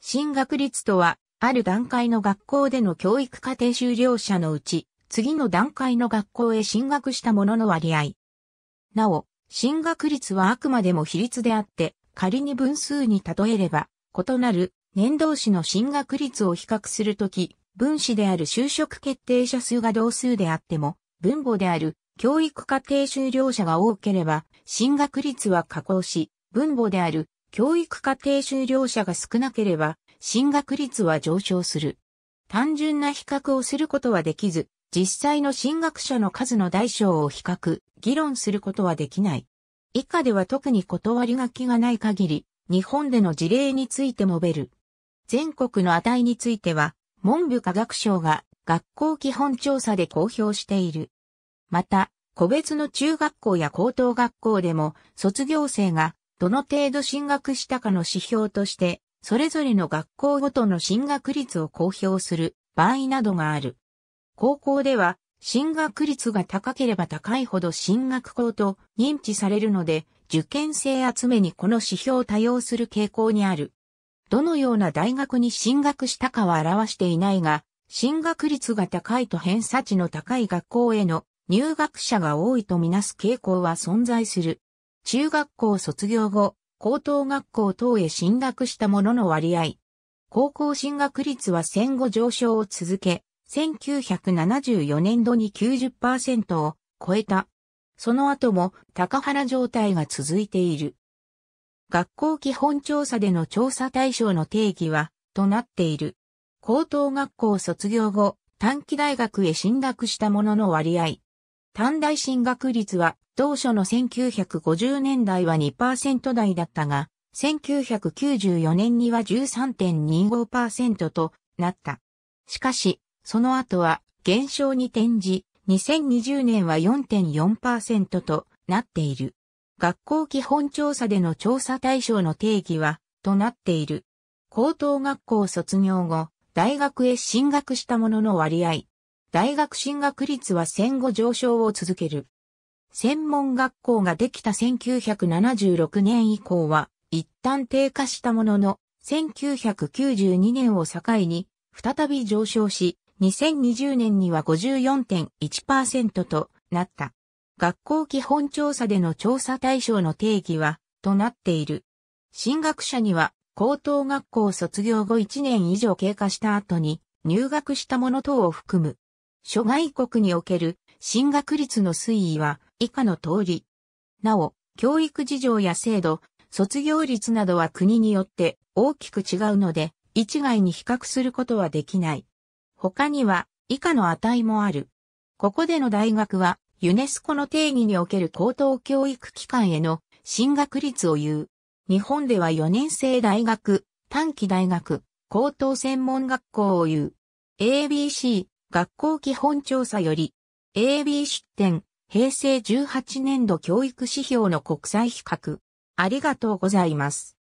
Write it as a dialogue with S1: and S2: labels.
S1: 進学率とは、ある段階の学校での教育課程修了者のうち、次の段階の学校へ進学した者の割合。なお、進学率はあくまでも比率であって、仮に分数に例えれば、異なる年同士の進学率を比較するとき、分子である就職決定者数が同数であっても、分母である教育課程修了者が多ければ、進学率は下降し、分母である教育課程修了者が少なければ、進学率は上昇する。単純な比較をすることはできず、実際の進学者の数の大小を比較、議論することはできない。以下では特に断り書きがない限り、日本での事例について述べる。全国の値については、文部科学省が学校基本調査で公表している。また、個別の中学校や高等学校でも卒業生がどの程度進学したかの指標として、それぞれの学校ごとの進学率を公表する場合などがある。高校では、進学率が高ければ高いほど進学校と認知されるので、受験生集めにこの指標を多用する傾向にある。どのような大学に進学したかは表していないが、進学率が高いと偏差値の高い学校への入学者が多いとみなす傾向は存在する。中学校卒業後、高等学校等へ進学した者の割合。高校進学率は戦後上昇を続け、1974年度に90%を超えた。その後も高原状態が続いている。学校基本調査での調査対象の定義は、となっている。高等学校卒業後、短期大学へ進学した者の割合。短大進学率は当初の1950年代は2%台だったが、1994年には13.25%となった。しかし、その後は減少に転じ、2020年は4.4%となっている。学校基本調査での調査対象の定義は、となっている。高等学校卒業後、大学へ進学した者の割合。大学進学率は戦後上昇を続ける。専門学校ができた1976年以降は、一旦低下したものの、1992年を境に、再び上昇し、2020年には54.1%となった。学校基本調査での調査対象の定義は、となっている。進学者には、高等学校卒業後1年以上経過した後に、入学したもの等を含む。諸外国における進学率の推移は、以下の通り。なお、教育事情や制度、卒業率などは国によって大きく違うので、一概に比較することはできない。他には、以下の値もある。ここでの大学は、ユネスコの定義における高等教育機関への進学率を言う。日本では4年生大学、短期大学、高等専門学校を言う。ABC、学校基本調査より、AB 出典、平成18年度教育指標の国際比較。ありがとうございます。